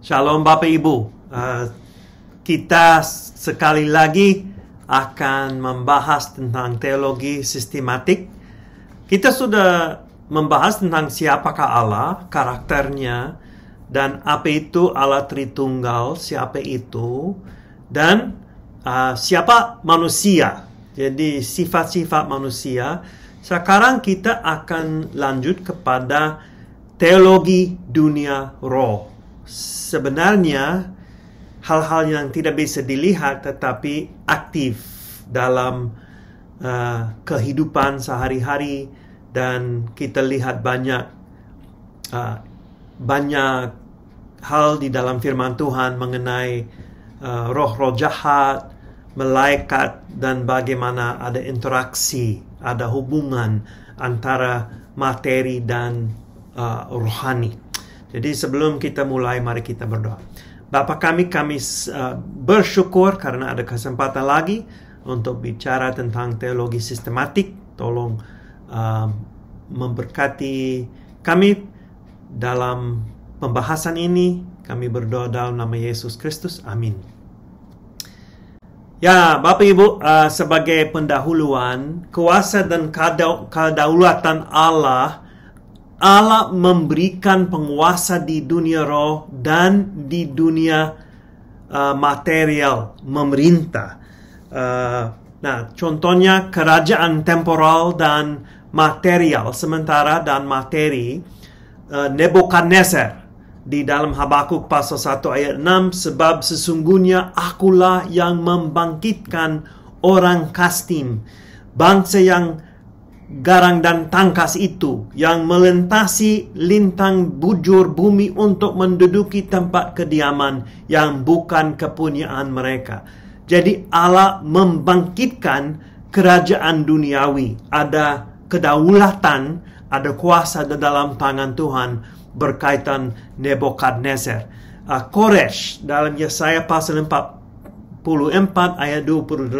Shalom Bapak Ibu. Uh, kita sekali lagi akan membahas tentang teologi sistematik. Kita sudah membahas tentang siapakah Allah, karakternya, dan apa itu Allah Tritunggal, siapa itu, dan uh, siapa manusia. Jadi sifat-sifat manusia. Sekarang kita akan lanjut kepada teologi dunia roh sebenarnya hal-hal yang tidak bisa dilihat tetapi aktif dalam uh, kehidupan sehari-hari dan kita lihat banyak uh, banyak hal di dalam firman Tuhan mengenai roh eh, roh-roh jahat, malaikat dan bagaimana ada interaksi, ada hubungan antara materi dan uh, rohani. Jadi sebelum kita mulai mari kita berdoa. Bapak kami, kami eh, bersyukur karena ada kesempatan lagi untuk bicara tentang teologi sistematik. Tolong uh, memberkati kami dalam pembahasan ini. Kami berdoa dalam nama Yesus Kristus. Amin. Ya, Bapak Ibu, uh, sebagai pendahuluan, kuasa dan kedaulatan Allah Allah memberikan penguasa di dunia roh dan di dunia uh, material memerintah. Uh, nah, contohnya kerajaan temporal dan material sementara dan materi uh, Nebukadnezar di dalam Habakuk pasal 1 ayat 6 sebab sesungguhnya akulah yang membangkitkan orang Kastim bangsa yang garang dan tangkas itu yang melintasi lintang bujur bumi untuk menduduki tempat kediaman yang bukan kepunyaan mereka. Jadi Allah membangkitkan kerajaan duniawi. Ada kedaulatan, ada kuasa di dalam tangan Tuhan berkaitan Nebukadnezar. Uh, Koresh dalam Yesaya pasal 44 ayat 28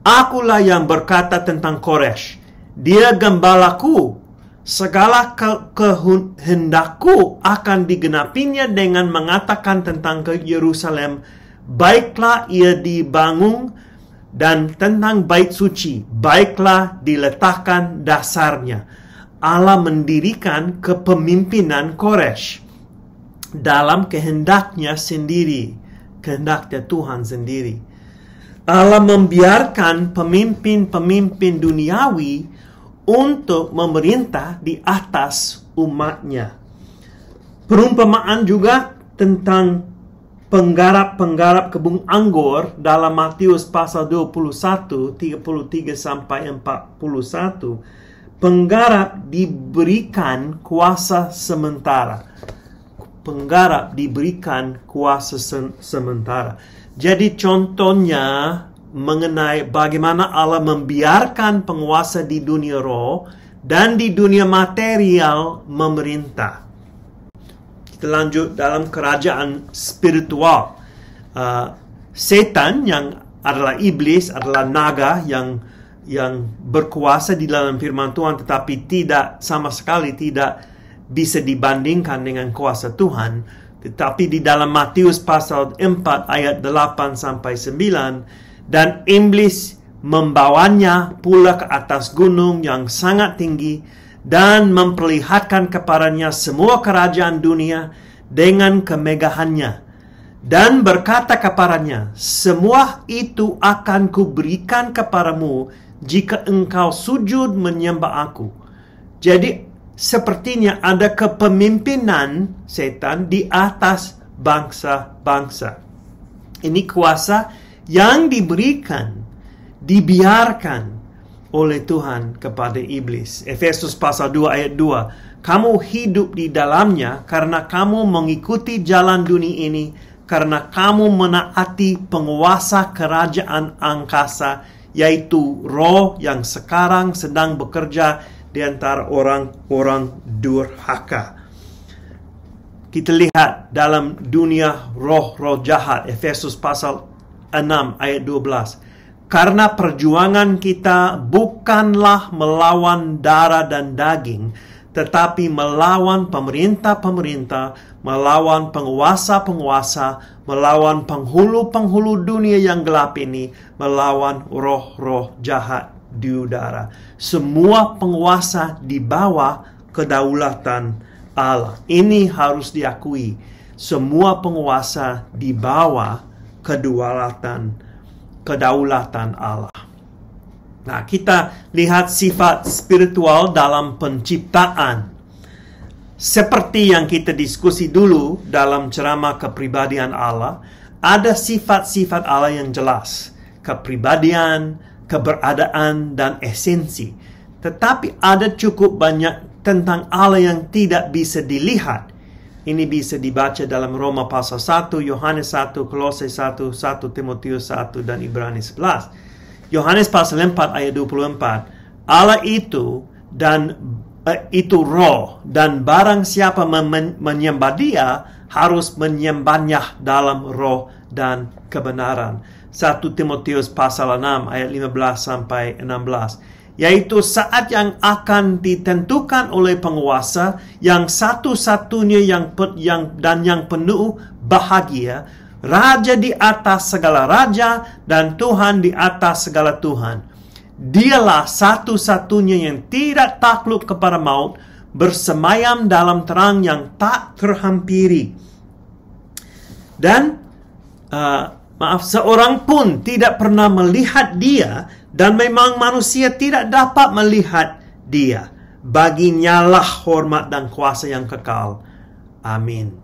Akulah yang berkata tentang Koresh dia gembalaku, segala ke kehendakku akan digenapinya dengan mengatakan tentang ke Yerusalem, baiklah ia dibangun dan tentang bait suci, baiklah diletakkan dasarnya. Allah mendirikan kepemimpinan Koresh dalam kehendaknya sendiri, kehendaknya Tuhan sendiri. Allah membiarkan pemimpin-pemimpin duniawi untuk memerintah di atas umatnya. Perumpamaan juga tentang penggarap-penggarap kebun anggur dalam Matius pasal 21, 33 sampai 41. Penggarap diberikan kuasa sementara. Penggarap diberikan kuasa se sementara. Jadi contohnya mengenai bagaimana Allah membiarkan penguasa di dunia roh dan di dunia material memerintah. Kita lanjut dalam kerajaan spiritual. Uh, setan yang adalah iblis, adalah naga yang yang berkuasa di dalam firman Tuhan tetapi tidak sama sekali tidak bisa dibandingkan dengan kuasa Tuhan. Tetapi di dalam Matius pasal 4 ayat 8 sampai 9 dan iblis membawanya pula ke atas gunung yang sangat tinggi dan memperlihatkan kepadanya semua kerajaan dunia dengan kemegahannya dan berkata kepadanya, "Semua itu akan kuberikan kepadamu jika engkau sujud menyembah Aku." Jadi, sepertinya ada kepemimpinan setan di atas bangsa-bangsa. Ini kuasa yang diberikan, dibiarkan oleh Tuhan kepada iblis. Efesus pasal 2 ayat 2. Kamu hidup di dalamnya karena kamu mengikuti jalan dunia ini karena kamu menaati penguasa kerajaan angkasa yaitu roh yang sekarang sedang bekerja di antara orang-orang durhaka. Kita lihat dalam dunia roh-roh jahat Efesus pasal ayat 12. Karena perjuangan kita bukanlah melawan darah dan daging, tetapi melawan pemerintah-pemerintah, melawan penguasa-penguasa, melawan penghulu-penghulu dunia yang gelap ini, melawan roh-roh jahat di udara. Semua penguasa di bawah kedaulatan Allah. Ini harus diakui. Semua penguasa di bawah kedaulatan kedaulatan Allah. Nah, kita lihat sifat spiritual dalam penciptaan. Seperti yang kita diskusi dulu dalam ceramah kepribadian Allah, ada sifat-sifat Allah yang jelas, kepribadian, keberadaan, dan esensi. Tetapi ada cukup banyak tentang Allah yang tidak bisa dilihat, ini bisa dibaca dalam Roma pasal 1, Yohanes 1, Kolose 1, 1 Timotius 1, dan Ibrani 11. Yohanes pasal 4 ayat 24. Allah itu dan eh, itu roh dan barang siapa menyembah dia harus menyembahnya dalam roh dan kebenaran. 1 Timotius pasal 6 ayat 15 sampai 16 yaitu saat yang akan ditentukan oleh penguasa yang satu-satunya yang, yang dan yang penuh bahagia, raja di atas segala raja dan Tuhan di atas segala Tuhan. Dialah satu-satunya yang tidak takluk kepada maut, bersemayam dalam terang yang tak terhampiri. Dan uh, maaf, seorang pun tidak pernah melihat dia dan memang manusia tidak dapat melihat dia. bagi nyalah hormat dan kuasa yang kekal. Amin.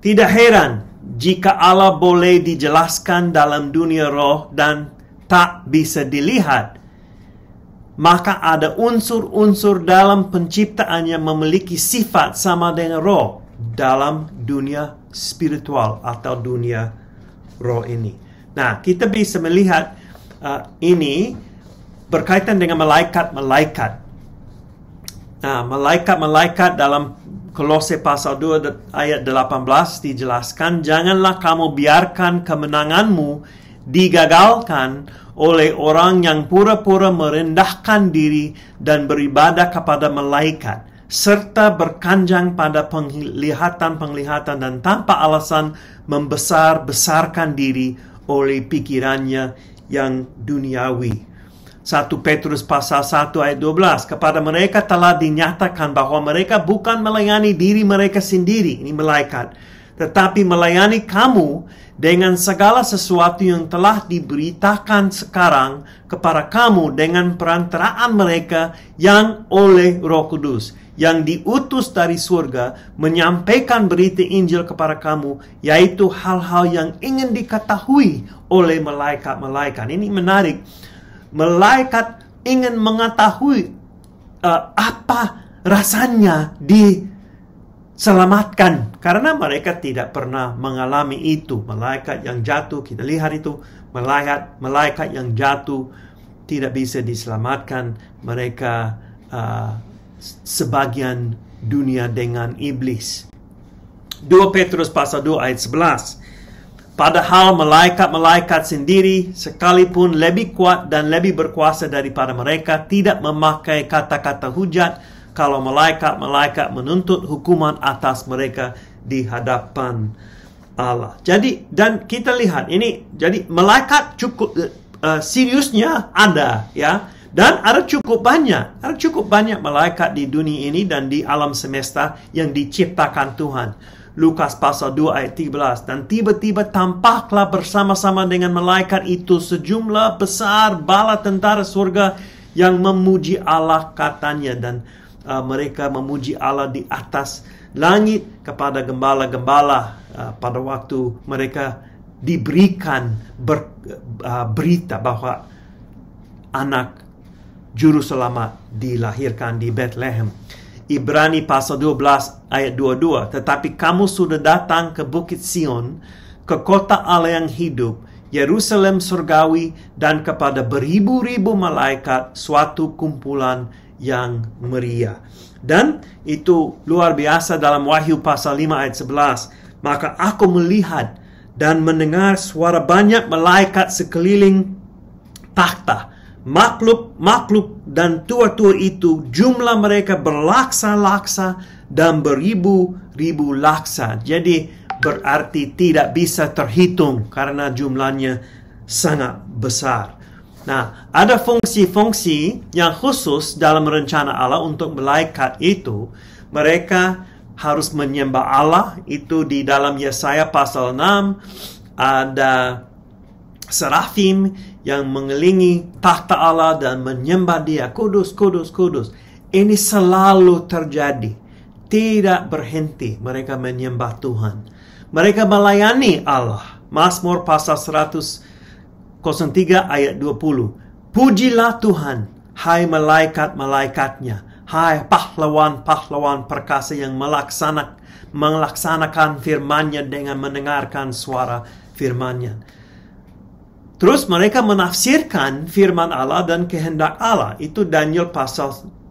Tidak heran jika Allah boleh dijelaskan dalam dunia roh dan tak bisa dilihat. Maka ada unsur-unsur dalam penciptaan yang memiliki sifat sama dengan roh dalam dunia spiritual atau dunia roh ini. Nah, kita bisa melihat uh, ini berkaitan dengan malaikat-malaikat. Nah, malaikat-malaikat dalam Kolose pasal 2 ayat 18 dijelaskan, "Janganlah kamu biarkan kemenanganmu digagalkan oleh orang yang pura-pura merendahkan diri dan beribadah kepada malaikat." serta berkanjang pada penglihatan-penglihatan dan tanpa alasan membesar-besarkan diri oleh pikirannya yang duniawi. 1 Petrus pasal 1 ayat 12 kepada mereka telah dinyatakan bahwa mereka bukan melayani diri mereka sendiri ini malaikat tetapi melayani kamu dengan segala sesuatu yang telah diberitakan sekarang kepada kamu dengan perantaraan mereka yang oleh Roh Kudus yang diutus dari surga menyampaikan berita Injil kepada kamu, yaitu hal-hal yang ingin diketahui oleh malaikat-malaikat. Ini menarik. Malaikat ingin mengetahui uh, apa rasanya diselamatkan karena mereka tidak pernah mengalami itu. Malaikat yang jatuh, kita lihat itu, malaikat malaikat yang jatuh tidak bisa diselamatkan, mereka uh, sebagian dunia dengan iblis. 2 Petrus pasal 2 ayat 11. Padahal malaikat-malaikat sendiri sekalipun lebih kuat dan lebih berkuasa daripada mereka tidak memakai kata-kata hujat kalau malaikat-malaikat menuntut hukuman atas mereka di hadapan Allah. Jadi dan kita lihat ini jadi malaikat cukup uh, seriusnya ada ya dan ada cukup banyak, ada cukup banyak malaikat di dunia ini dan di alam semesta yang diciptakan Tuhan. Lukas pasal 2 ayat 13 dan tiba-tiba tampaklah bersama-sama dengan malaikat itu sejumlah besar bala tentara surga yang memuji Allah katanya dan uh, mereka memuji Allah di atas langit kepada gembala-gembala uh, pada waktu mereka diberikan ber, uh, berita bahwa anak juru selamat dilahirkan di Bethlehem. Ibrani pasal 12 ayat 22. Tetapi kamu sudah datang ke Bukit Sion, ke kota Allah yang hidup, Yerusalem surgawi dan kepada beribu-ribu malaikat suatu kumpulan yang meriah. Dan itu luar biasa dalam Wahyu pasal 5 ayat 11. Maka aku melihat dan mendengar suara banyak malaikat sekeliling takhta makhluk makhluk dan tua-tua itu jumlah mereka berlaksa-laksa dan beribu-ribu laksa. Jadi berarti tidak bisa terhitung karena jumlahnya sangat besar. Nah, ada fungsi-fungsi yang khusus dalam rencana Allah untuk malaikat itu. Mereka harus menyembah Allah itu di dalam Yesaya pasal 6 ada serafim yang mengelilingi tahta Allah dan menyembah dia. Kudus, kudus, kudus. Ini selalu terjadi. Tidak berhenti mereka menyembah Tuhan. Mereka melayani Allah. Mazmur pasal 103 ayat 20. Pujilah Tuhan, hai malaikat-malaikatnya, hai pahlawan-pahlawan perkasa yang melaksanakan melaksanakan firman-Nya dengan mendengarkan suara firman-Nya. Terus mereka menafsirkan firman Allah dan kehendak Allah. Itu Daniel pasal 10.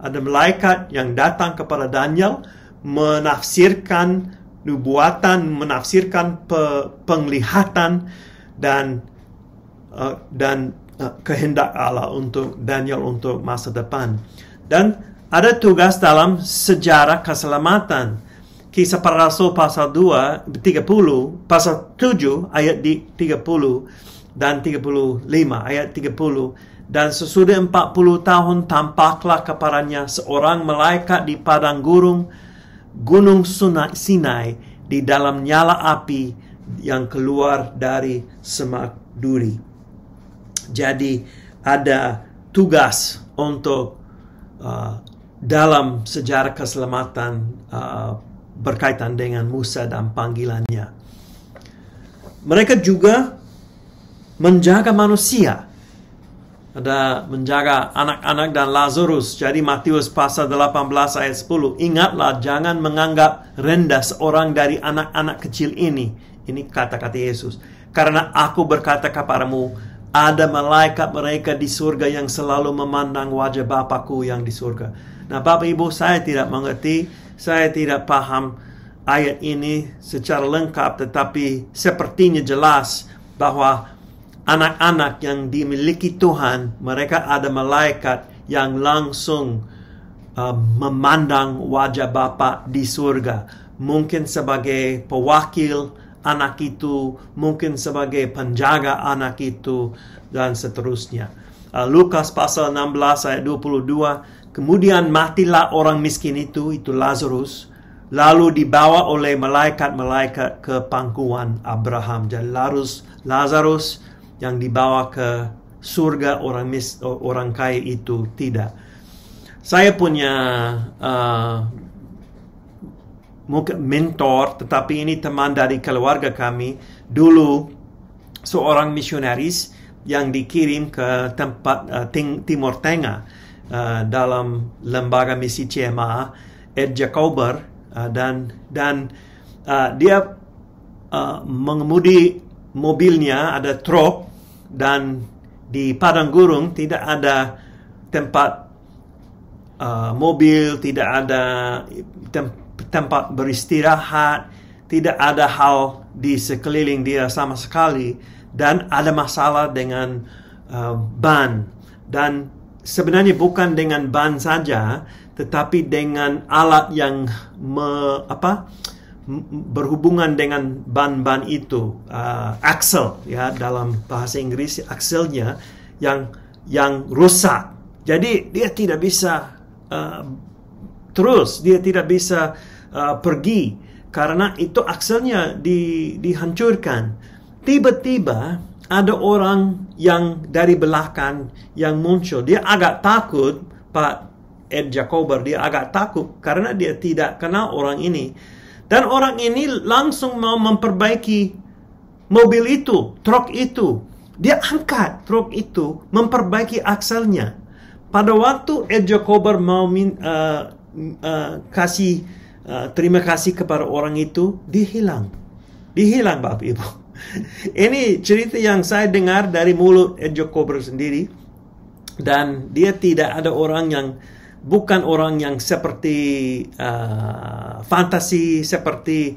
Ada malaikat yang datang kepada Daniel menafsirkan nubuatan, menafsirkan pe penglihatan dan uh, dan uh, kehendak Allah untuk Daniel untuk masa depan. Dan ada tugas dalam sejarah keselamatan Kisah para Rasul pasal 2, 30, pasal 7 ayat di 30 dan 35 ayat 30 dan sesudah 40 tahun tampaklah kepadanya seorang malaikat di padang gurung gunung Sunai, Sinai di dalam nyala api yang keluar dari semak duri. Jadi ada tugas untuk uh, dalam sejarah keselamatan uh, berkaitan dengan Musa dan panggilannya. Mereka juga menjaga manusia. Ada menjaga anak-anak dan Lazarus. Jadi Matius pasal 18 ayat 10. Ingatlah jangan menganggap rendah seorang dari anak-anak kecil ini. Ini kata-kata Yesus. Karena aku berkata kepadamu, ada malaikat mereka di surga yang selalu memandang wajah Bapakku yang di surga. Nah Bapak Ibu saya tidak mengerti saya tidak paham ayat ini secara lengkap tetapi sepertinya jelas bahwa anak-anak yang dimiliki Tuhan, mereka ada malaikat yang langsung uh, memandang wajah Bapa di surga. Mungkin sebagai pewakil anak itu, mungkin sebagai penjaga anak itu, dan seterusnya. Uh, Lukas pasal 16 ayat 22 Kemudian matilah orang miskin itu, itu Lazarus, lalu dibawa oleh malaikat-malaikat ke pangkuan Abraham. Jadi Lazarus, Lazarus yang dibawa ke surga orang mis, orang kaya itu tidak. Saya punya uh, mentor, tetapi ini teman dari keluarga kami dulu seorang misionaris yang dikirim ke tempat uh, Timur Tengah uh, dalam lembaga misi CMA Ed Jacober uh, dan dan uh, dia uh, mengemudi mobilnya ada truk dan di padang gurung tidak ada tempat uh, mobil tidak ada tem tempat beristirahat tidak ada hal di sekeliling dia sama sekali dan ada masalah dengan uh, ban dan sebenarnya bukan dengan ban saja, tetapi dengan alat yang me, apa berhubungan dengan ban-ban itu, uh, axle ya dalam bahasa Inggris axle-nya yang yang rusak. Jadi dia tidak bisa uh, terus, dia tidak bisa uh, pergi karena itu akselnya di, dihancurkan. Tiba-tiba ada orang yang dari belakang yang muncul. Dia agak takut, Pak Ed Jacober, dia agak takut karena dia tidak kenal orang ini. Dan orang ini langsung mau memperbaiki mobil itu, truk itu. Dia angkat truk itu, memperbaiki akselnya. Pada waktu Ed Jacober mau min, uh, uh, kasih uh, terima kasih kepada orang itu, dihilang, dihilang, Bapak Ibu. Ini cerita yang saya dengar dari mulut Ed Jacober sendiri. Dan dia tidak ada orang yang bukan orang yang seperti uh, fantasi, seperti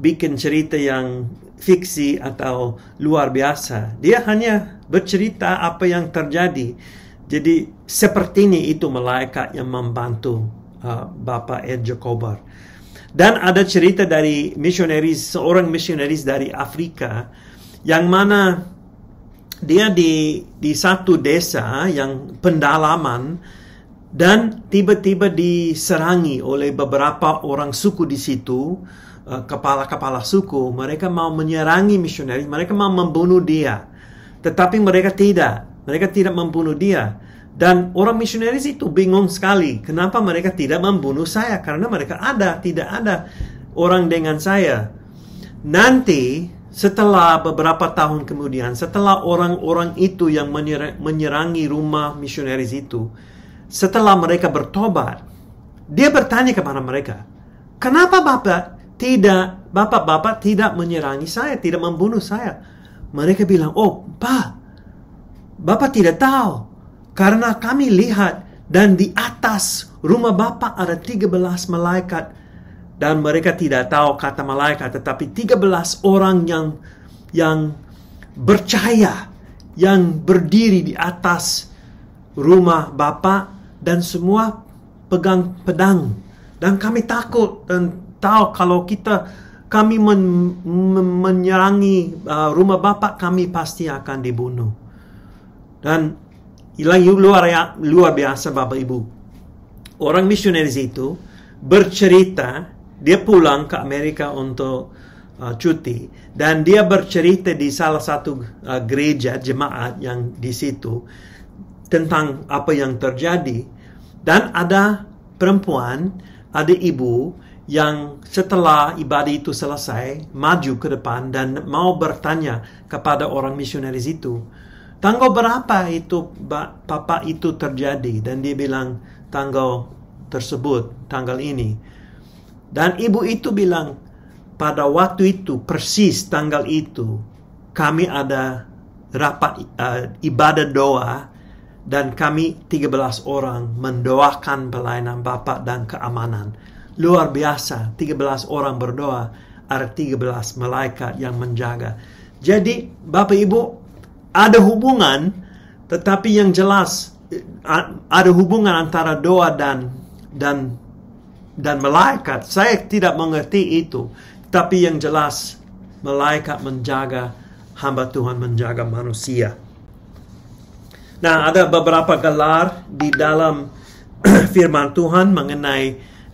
bikin cerita yang fiksi atau luar biasa. Dia hanya bercerita apa yang terjadi. Jadi seperti ini itu malaikat yang membantu uh, Bapak Ed Jokober. Dan ada cerita dari misionaris, seorang misionaris dari Afrika yang mana dia di di satu desa yang pendalaman dan tiba-tiba diserangi oleh beberapa orang suku di situ eh, kepala-kepala suku mereka mau menyerangi misionaris mereka mau membunuh dia tetapi mereka tidak mereka tidak membunuh dia dan orang misionaris itu bingung sekali, kenapa mereka tidak membunuh saya? Karena mereka ada, tidak ada orang dengan saya. Nanti setelah beberapa tahun kemudian, setelah orang-orang itu yang menyerangi rumah misionaris itu, setelah mereka bertobat, dia bertanya kepada mereka, kenapa bapak tidak, bapak-bapak tidak menyerangi saya, tidak membunuh saya? Mereka bilang, oh, pak, bapak tidak tahu karena kami lihat dan di atas rumah Bapa ada 13 malaikat dan mereka tidak tahu kata malaikat tetapi 13 orang yang yang bercahaya yang berdiri di atas rumah Bapa dan semua pegang pedang dan kami takut dan tahu kalau kita kami men, men, menyerangi uh, rumah Bapa kami pasti akan dibunuh dan Hilang luar, ya, luar biasa Bapak Ibu. Orang misionaris itu bercerita, dia pulang ke Amerika untuk uh, cuti dan dia bercerita di salah satu uh, gereja jemaat yang di situ tentang apa yang terjadi dan ada perempuan, ada ibu yang setelah ibadah itu selesai maju ke depan dan mau bertanya kepada orang misionaris itu tanggal berapa itu papa itu terjadi dan dia bilang tanggal tersebut tanggal ini dan ibu itu bilang pada waktu itu persis tanggal itu kami ada rapat uh, eh, ibadah doa dan kami 13 orang mendoakan pelayanan Bapak dan keamanan. Luar biasa, 13 orang berdoa, ada 13 malaikat yang menjaga. Jadi, Bapak Ibu, ada hubungan, tetapi yang jelas ada hubungan antara doa dan dan dan malaikat. Saya tidak mengerti itu, tapi yang jelas malaikat menjaga hamba Tuhan, menjaga manusia. Nah, ada beberapa gelar di dalam firman Tuhan mengenai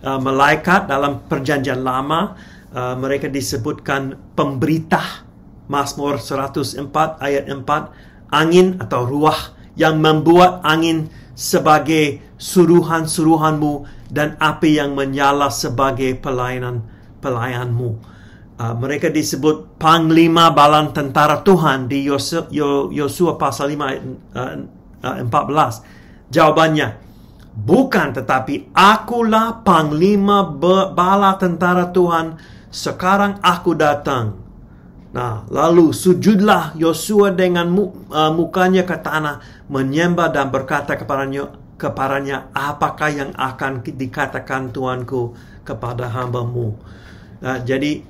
uh, malaikat dalam perjanjian lama. Uh, mereka disebutkan pemberita Mazmur 104 ayat 4, angin atau ruah yang membuat angin sebagai suruhan-suruhanmu dan api yang menyala sebagai pelayanan pelayanmu. Uh, mereka disebut panglima balan tentara Tuhan di Yosua, pasal 5 ayat uh, ah, 14. Ah, Jawabannya, bukan tetapi akulah panglima bala tentara Tuhan. Sekarang aku datang Nah, lalu sujudlah Yosua dengan uh, mukanya ke tanah, menyembah dan berkata kepadanya, kepadanya apakah yang akan dikatakan Tuanku kepada hambamu. Nah, jadi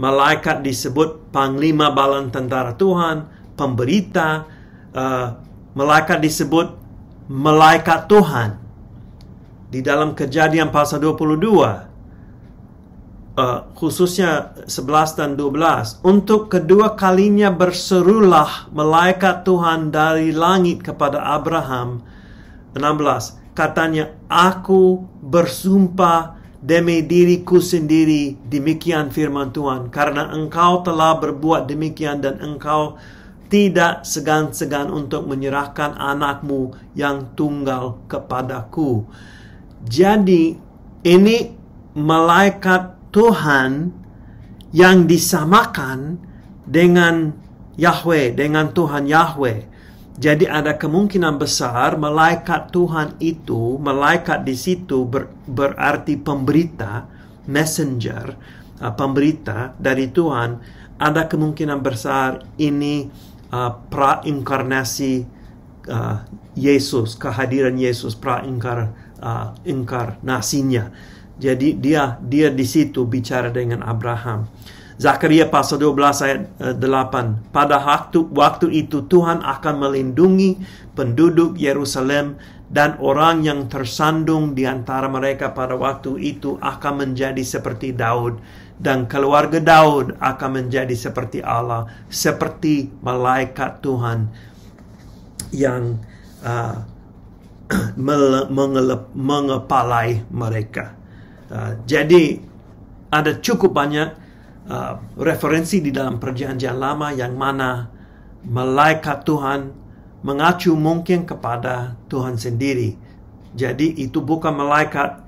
malaikat disebut panglima balan tentara Tuhan, pemberita, uh, malaikat disebut malaikat Tuhan. Di dalam kejadian pasal 22, uh, khususnya 11 dan 12 untuk kedua kalinya berserulah malaikat Tuhan dari langit kepada Abraham 16 katanya aku bersumpah demi diriku sendiri demikian firman Tuhan karena engkau telah berbuat demikian dan engkau tidak segan-segan untuk menyerahkan anakmu yang tunggal kepadaku. Jadi ini malaikat Tuhan yang disamakan dengan Yahweh, dengan Tuhan Yahweh. Jadi ada kemungkinan besar malaikat Tuhan itu, malaikat di situ ber, berarti pemberita, messenger, uh, pemberita dari Tuhan. Ada kemungkinan besar ini uh, inkarnasi uh, Yesus, kehadiran Yesus, -inkar, Uh, jadi dia dia di situ bicara dengan Abraham. Zakaria pasal 12 ayat 8. Eh, pada waktu, waktu itu Tuhan akan melindungi penduduk Yerusalem dan orang yang tersandung di antara mereka pada waktu itu akan menjadi seperti Daud dan keluarga Daud akan menjadi seperti Allah, seperti malaikat Tuhan yang uh, mengepalai mereka. Ah, jadi ada cukup banyak uh, referensi di dalam perjanjian lama yang mana malaikat Tuhan mengacu mungkin kepada Tuhan sendiri. Jadi itu bukan malaikat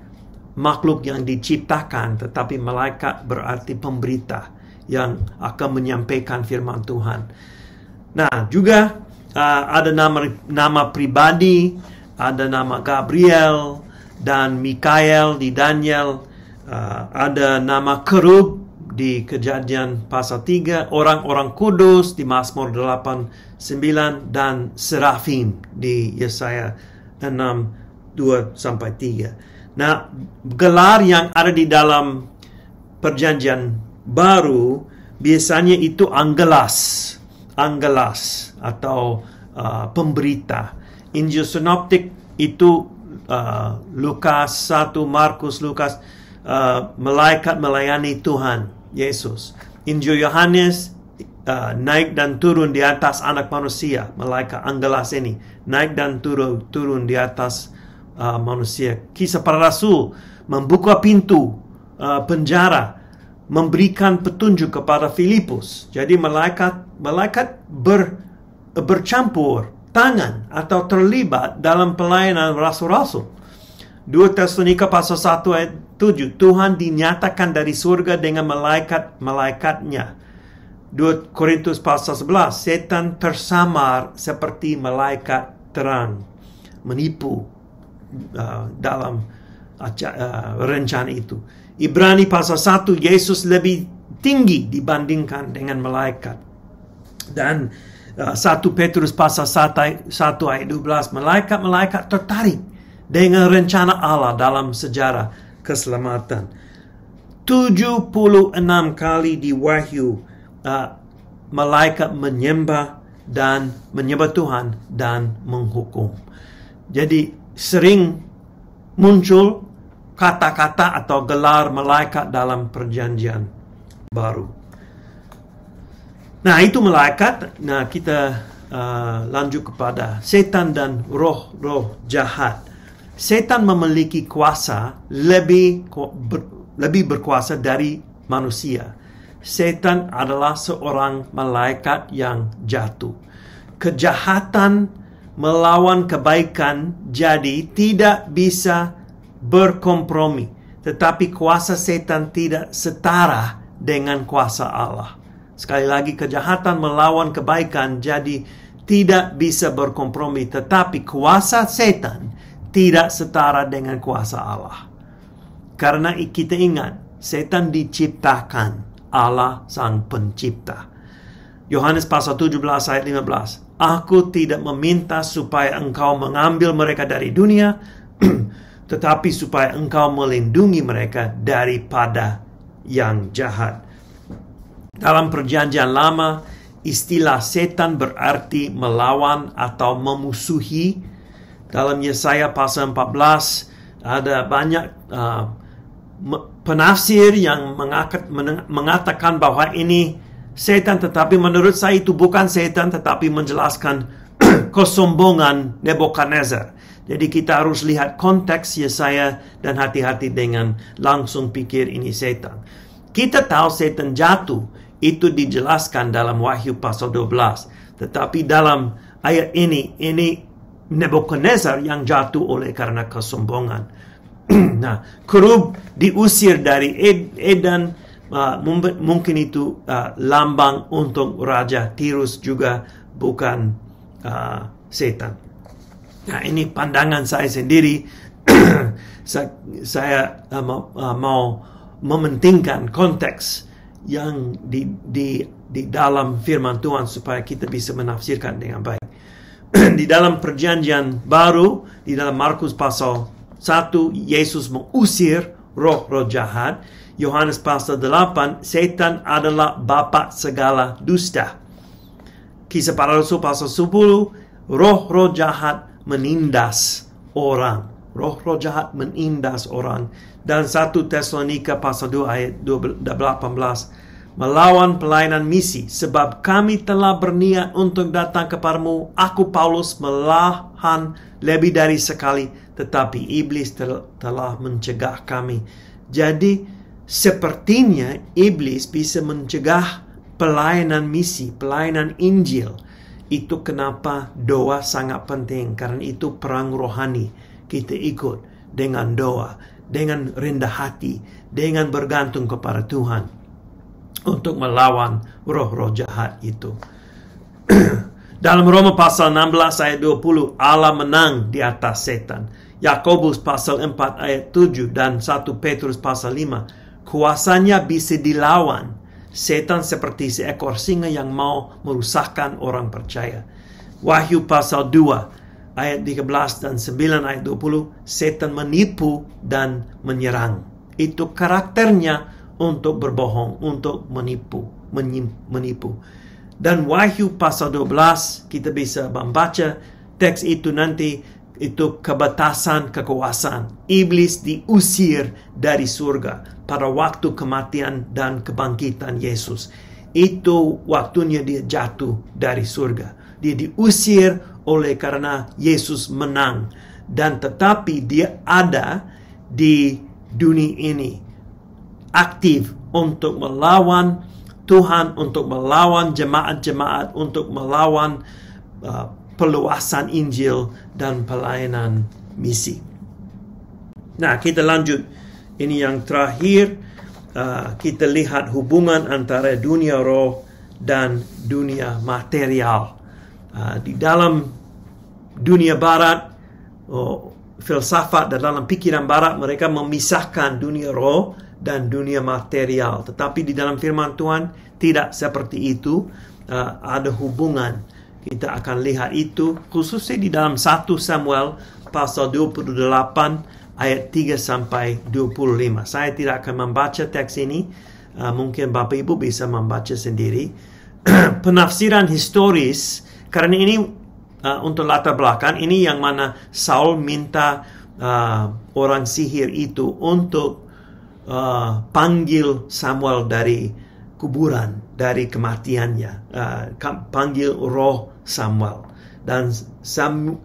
makhluk yang diciptakan, tetapi malaikat berarti pemberita yang akan menyampaikan firman Tuhan. Nah, juga uh, ada nama nama pribadi, ada nama Gabriel, dan Mikael di Daniel uh, ada nama kerub di kejadian pasal 3 orang-orang kudus di Mazmur 8 9 dan serafim di Yesaya 6 2 sampai 3. Nah, gelar yang ada di dalam perjanjian baru biasanya itu anggelas, anggelas atau uh, pemberita. Injil sinoptik itu uh, Lukas 1, Markus, Lukas uh, Malaikat melayani Tuhan Yesus Injil Yohanes uh, naik dan turun di atas anak manusia Malaikat Anggelas ini naik dan turun, turun di atas uh, manusia Kisah para Rasul membuka pintu uh, penjara memberikan petunjuk kepada Filipus jadi malaikat malaikat ber, bercampur tangan atau terlibat dalam pelayanan rasul-rasul. 2 Tesalonika pasal 1 ayat 7, Tuhan dinyatakan dari surga dengan malaikat-malaikatnya. 2 Korintus pasal 11, setan tersamar seperti malaikat terang, menipu uh, dalam uh, rencana itu. Ibrani pasal 1, Yesus lebih tinggi dibandingkan dengan malaikat. Dan 1 ah, Petrus pasal satu ayat 12 malaikat-malaikat tertarik dengan rencana Allah dalam sejarah keselamatan. 76 kali di wahyu uh, malaikat menyembah dan menyembah Tuhan dan menghukum. Jadi sering muncul kata-kata atau gelar malaikat dalam perjanjian baru. Nah itu malaikat Nah kita uh, lanjut kepada setan dan roh-roh jahat. Setan memiliki kuasa lebih ber, lebih berkuasa dari manusia. Setan adalah seorang malaikat yang jatuh. Kejahatan melawan kebaikan jadi tidak bisa berkompromi. Tetapi kuasa setan tidak setara dengan kuasa Allah. Sekali lagi, kejahatan melawan kebaikan jadi tidak bisa berkompromi, tetapi kuasa setan tidak setara dengan kuasa Allah. Karena kita ingat, setan diciptakan Allah sang pencipta. Yohanes pasal 17 ayat 15. Aku tidak meminta supaya engkau mengambil mereka dari dunia, tetapi supaya engkau melindungi mereka daripada yang jahat. Dalam perjanjian lama, istilah setan berarti melawan atau memusuhi. Dalam Yesaya pasal 14 ada banyak uh, penafsir yang mengakat, mengatakan bahwa ini setan tetapi menurut saya itu bukan setan tetapi menjelaskan kesombongan Nebuchadnezzar. Jadi kita harus lihat konteks Yesaya dan hati-hati dengan langsung pikir ini setan. Kita tahu setan jatuh itu dijelaskan dalam Wahyu pasal 12. Tetapi dalam ayat ini, ini Nebuchadnezzar yang jatuh oleh karena kesombongan. nah, kerub diusir dari Eden uh, mungkin itu uh, lambang untuk Raja Tirus juga bukan uh, setan. Nah, ini pandangan saya sendiri. saya uh, mau, uh, mau mementingkan konteks yang di, di, di dalam firman Tuhan supaya kita bisa menafsirkan dengan baik. di dalam perjanjian baru, di dalam Markus pasal 1, Yesus mengusir roh-roh jahat. Yohanes pasal 8, setan adalah bapak segala dusta. Kisah para rasul pasal 10, roh-roh jahat menindas orang. Roh-roh jahat menindas orang dan 1 Tesalonika pasal 2 ayat 18 melawan pelayanan misi sebab kami telah berniat untuk datang ke parmu aku Paulus melahan lebih dari sekali tetapi iblis tel telah mencegah kami jadi sepertinya iblis bisa mencegah pelayanan misi pelayanan Injil itu kenapa doa sangat penting karena itu perang rohani kita ikut dengan doa dengan rendah hati, dengan bergantung kepada Tuhan untuk melawan roh-roh jahat itu. Dalam Roma pasal 16 ayat 20, Allah menang di atas setan. Yakobus pasal 4 ayat 7 dan 1 Petrus pasal 5. Kuasanya bisa dilawan. Setan seperti seekor singa yang mau merusakkan orang percaya. Wahyu pasal 2 ayat 13 dan 9 ayat 20, setan menipu dan menyerang. Itu karakternya untuk berbohong, untuk menipu, menipu. Dan Wahyu pasal 12 kita bisa membaca teks itu nanti itu kebatasan kekuasaan. Iblis diusir dari surga pada waktu kematian dan kebangkitan Yesus. Itu waktunya dia jatuh dari surga. Dia diusir oleh karena Yesus menang dan tetapi dia ada di dunia ini aktif untuk melawan Tuhan untuk melawan jemaat-jemaat untuk melawan uh, peluasan Injil dan pelayanan misi. Nah, kita lanjut. Ini yang terakhir uh, kita lihat hubungan antara dunia roh dan dunia material uh, di dalam dunia barat oh, filsafat dan dalam pikiran barat mereka memisahkan dunia roh dan dunia material tetapi di dalam firman Tuhan tidak seperti itu uh, ada hubungan kita akan lihat itu khususnya di dalam 1 Samuel pasal 28 ayat 3 sampai 25 saya tidak akan membaca teks ini uh, mungkin Bapak Ibu bisa membaca sendiri penafsiran historis karena ini uh, untuk latar belakang ini yang mana Saul minta uh, orang sihir itu untuk uh, panggil Samuel dari kuburan, dari kematiannya, uh, panggil roh Samuel. Dan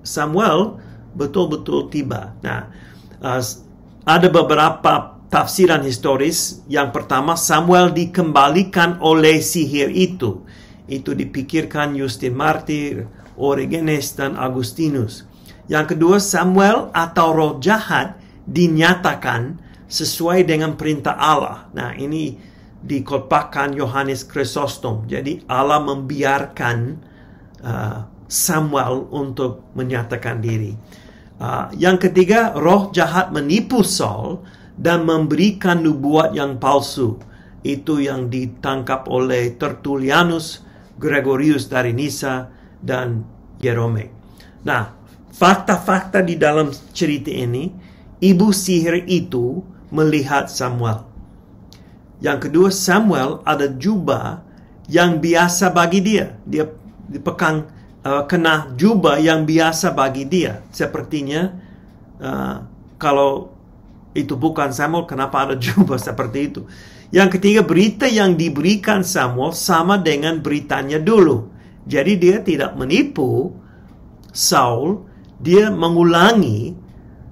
Samuel betul-betul tiba. Nah, uh, ada beberapa tafsiran historis. Yang pertama, Samuel dikembalikan oleh sihir itu itu dipikirkan Justin Martyr, Origenes, dan Agustinus. Yang kedua, Samuel atau roh jahat dinyatakan sesuai dengan perintah Allah. Nah, ini dikotbahkan Yohanes Chrysostom. Jadi Allah membiarkan uh, Samuel untuk menyatakan diri. Uh, yang ketiga, roh jahat menipu Saul dan memberikan nubuat yang palsu. Itu yang ditangkap oleh Tertulianus. Gregorius dari Nisa, dan Jerome. Nah, fakta-fakta di dalam cerita ini, ibu sihir itu melihat Samuel. Yang kedua, Samuel ada jubah yang biasa bagi dia. Dia dipegang uh, kena jubah yang biasa bagi dia. Sepertinya uh, kalau itu bukan Samuel, kenapa ada jubah seperti itu? Yang ketiga, berita yang diberikan Samuel sama dengan beritanya dulu. Jadi dia tidak menipu Saul, dia mengulangi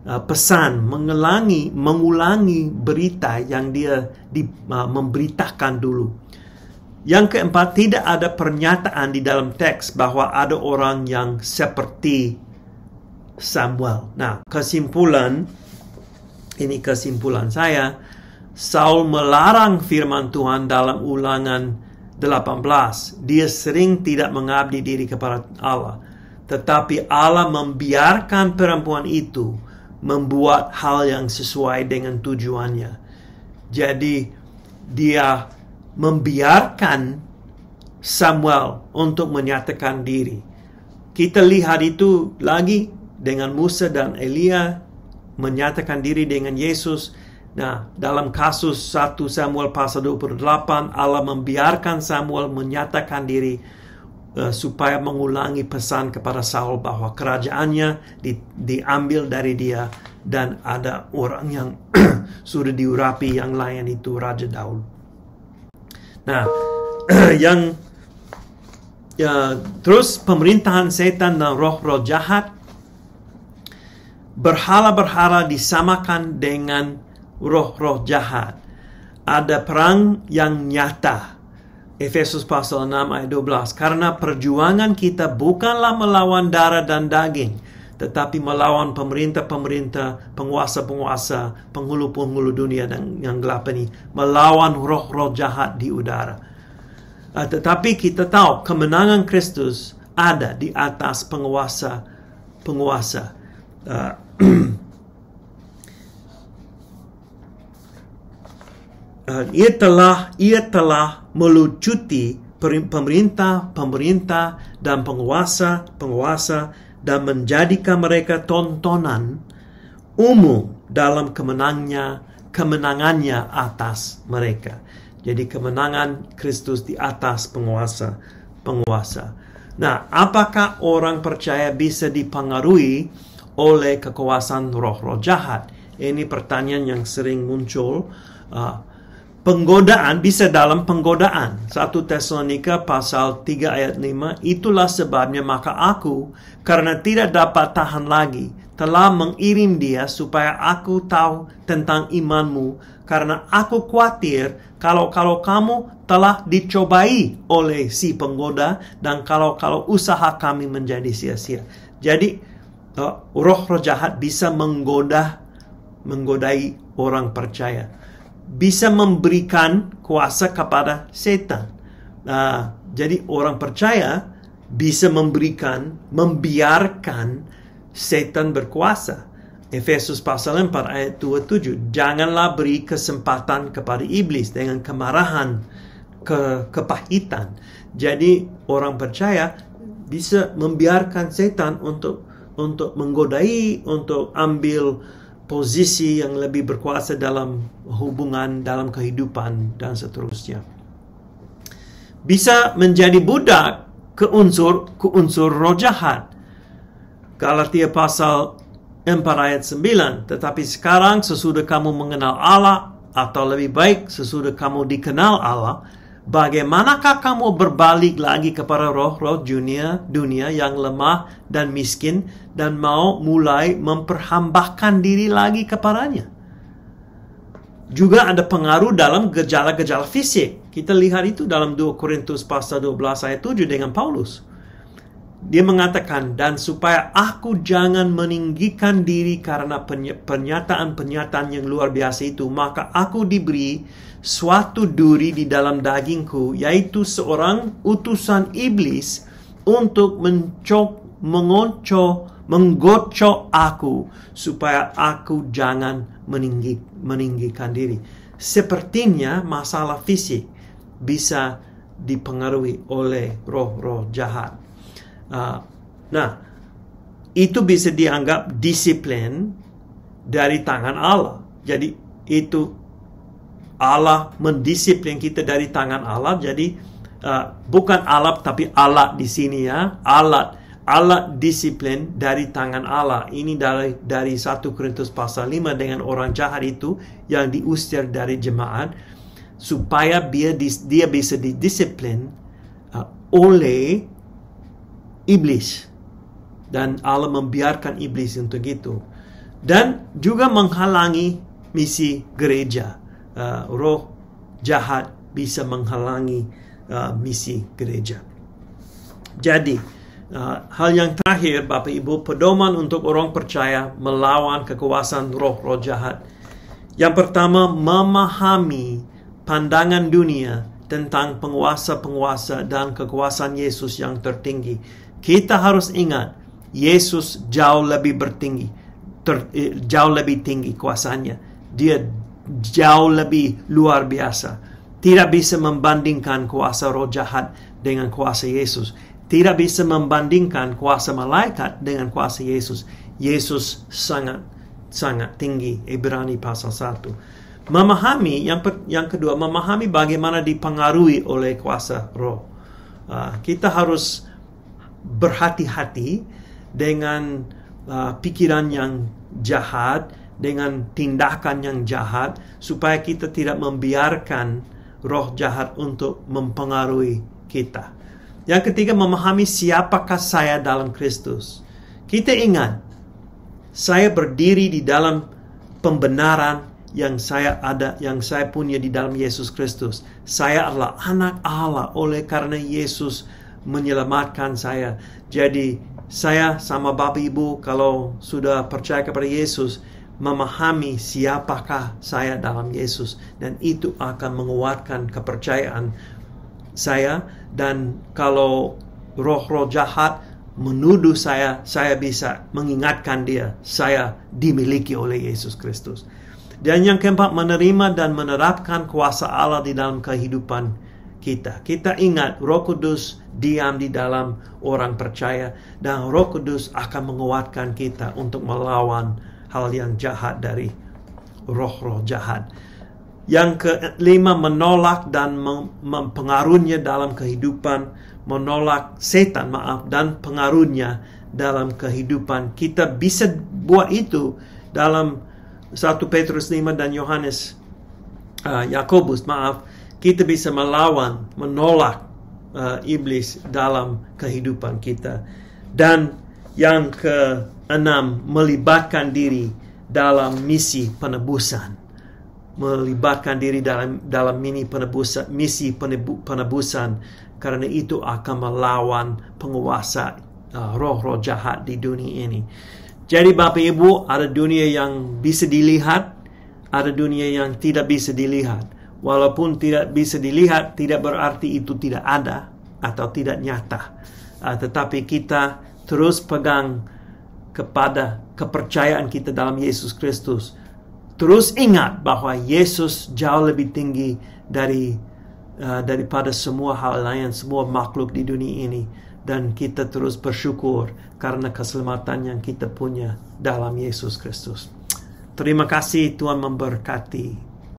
uh, pesan, mengulangi mengulangi berita yang dia di, uh, memberitakan dulu. Yang keempat, tidak ada pernyataan di dalam teks bahwa ada orang yang seperti Samuel. Nah, kesimpulan ini kesimpulan saya Saul melarang firman Tuhan dalam ulangan 18. Dia sering tidak mengabdi diri kepada Allah. Tetapi Allah membiarkan perempuan itu membuat hal yang sesuai dengan tujuannya. Jadi dia membiarkan Samuel untuk menyatakan diri. Kita lihat itu lagi dengan Musa dan Elia menyatakan diri dengan Yesus Nah, dalam kasus 1 Samuel pasal 28, Allah membiarkan Samuel menyatakan diri uh, supaya mengulangi pesan kepada Saul bahwa kerajaannya di, diambil dari dia dan ada orang yang sudah diurapi yang lain itu Raja Daud. Nah, yang ya, terus pemerintahan setan dan roh-roh jahat berhala-berhala disamakan dengan roh-roh jahat. Ada perang yang nyata. Efesus pasal 6 ayat 12. Karena perjuangan kita bukanlah melawan darah dan daging, tetapi melawan pemerintah-pemerintah, penguasa-penguasa, penghulu-penghulu dunia dan yang gelap ini, melawan roh-roh jahat di udara. Uh, tetapi kita tahu kemenangan Kristus ada di atas penguasa penguasa. Uh, Eh, ia telah ia telah melucuti pemerintah-pemerintah dan penguasa-penguasa dan menjadikan mereka tontonan umum dalam kemenangnya kemenangannya atas mereka. Jadi kemenangan Kristus di atas penguasa penguasa. Nah, apakah orang percaya bisa dipengaruhi oleh kekuasaan roh-roh jahat? Ini pertanyaan yang sering muncul. Uh, penggodaan bisa dalam penggodaan. 1 Tesalonika pasal 3 ayat 5, itulah sebabnya maka aku karena tidak dapat tahan lagi telah mengirim dia supaya aku tahu tentang imanmu karena aku khawatir kalau kalau kamu telah dicobai oleh si penggoda dan kalau kalau usaha kami menjadi sia-sia. Jadi roh-roh jahat bisa menggoda menggodai orang percaya bisa memberikan kuasa kepada setan. Nah, jadi orang percaya bisa memberikan, membiarkan setan berkuasa. Efesus pasal 4 ayat 27. Janganlah beri kesempatan kepada iblis dengan kemarahan, ke kepahitan. Jadi orang percaya bisa membiarkan setan untuk untuk menggodai, untuk ambil posisi yang lebih berkuasa dalam hubungan, dalam kehidupan, dan seterusnya. Bisa menjadi budak ke unsur, ke unsur roh jahat. Galatia pasal 4 ayat 9. Tetapi sekarang sesudah kamu mengenal Allah, atau lebih baik sesudah kamu dikenal Allah, bagaimanakah kamu berbalik lagi kepada roh-roh dunia, dunia yang lemah dan miskin dan mau mulai memperhambakan diri lagi kepadanya? Juga ada pengaruh dalam gejala-gejala fisik. Kita lihat itu dalam 2 Korintus pasal 12 ayat 7 dengan Paulus. Dia mengatakan, dan supaya aku jangan meninggikan diri karena pernyataan-pernyataan yang luar biasa itu, maka aku diberi suatu duri di dalam dagingku, yaitu seorang utusan iblis untuk mencok, mengonco menggocok aku, supaya aku jangan meninggi, meninggikan diri. Sepertinya masalah fisik bisa dipengaruhi oleh roh-roh jahat Uh, nah, itu bisa dianggap disiplin dari tangan Allah. Jadi itu Allah mendisiplin kita dari tangan Allah. Jadi uh, bukan alat tapi alat di sini ya, alat alat disiplin dari tangan Allah. Ini dari dari 1 Korintus pasal 5 dengan orang jahat itu yang diusir dari jemaat supaya dia dia bisa didisiplin uh, oleh iblis dan Allah membiarkan iblis untuk itu dan juga menghalangi misi gereja uh, roh jahat bisa menghalangi uh, misi gereja jadi uh, hal yang terakhir Bapak Ibu pedoman untuk orang percaya melawan kekuasaan roh-roh jahat yang pertama memahami pandangan dunia tentang penguasa-penguasa dan kekuasaan Yesus yang tertinggi. Kita harus ingat, Yesus jauh lebih bertinggi, ter, eh, jauh lebih tinggi kuasanya. Dia jauh lebih luar biasa. Tidak bisa membandingkan kuasa roh jahat dengan kuasa Yesus. Tidak bisa membandingkan kuasa malaikat dengan kuasa Yesus. Yesus sangat sangat tinggi Ibrani pasal 1. Memahami yang per, yang kedua memahami bagaimana dipengaruhi oleh kuasa roh. Uh, kita harus berhati-hati dengan uh, pikiran yang jahat, dengan tindakan yang jahat, supaya kita tidak membiarkan roh jahat untuk mempengaruhi kita. Yang ketiga, memahami siapakah saya dalam Kristus. Kita ingat, saya berdiri di dalam pembenaran yang saya ada, yang saya punya di dalam Yesus Kristus. Saya adalah anak Allah oleh karena Yesus menyelamatkan saya. Jadi saya sama Bapak Ibu kalau sudah percaya kepada Yesus, memahami siapakah saya dalam Yesus dan itu akan menguatkan kepercayaan saya dan kalau roh-roh jahat menuduh saya saya bisa mengingatkan dia saya dimiliki oleh Yesus Kristus dan yang keempat menerima dan menerapkan kuasa Allah di dalam kehidupan kita. Kita ingat Roh Kudus diam di dalam orang percaya dan Roh Kudus akan menguatkan kita untuk melawan hal yang jahat dari roh-roh jahat. Yang kelima menolak dan mempengaruhinya dalam kehidupan, menolak setan maaf dan pengaruhnya dalam kehidupan. Kita bisa buat itu dalam 1 Petrus 5 dan Yohanes uh, Yakobus maaf kita bisa melawan, menolak uh, iblis dalam kehidupan kita. Dan yang keenam, melibatkan diri dalam misi penebusan. Melibatkan diri dalam dalam mini penebusan, misi penebusan karena itu akan melawan penguasa eh, roh-roh uh, roh -roh jahat di dunia ini. Jadi Bapak Ibu, ada dunia yang bisa dilihat, ada dunia yang tidak bisa dilihat walaupun tidak bisa dilihat, tidak berarti itu tidak ada atau tidak nyata. Uh, tetapi kita terus pegang kepada kepercayaan kita dalam Yesus Kristus. Terus ingat bahwa Yesus jauh lebih tinggi dari uh, daripada semua hal lain, semua makhluk di dunia ini dan kita terus bersyukur karena keselamatan yang kita punya dalam Yesus Kristus. Terima kasih Tuhan memberkati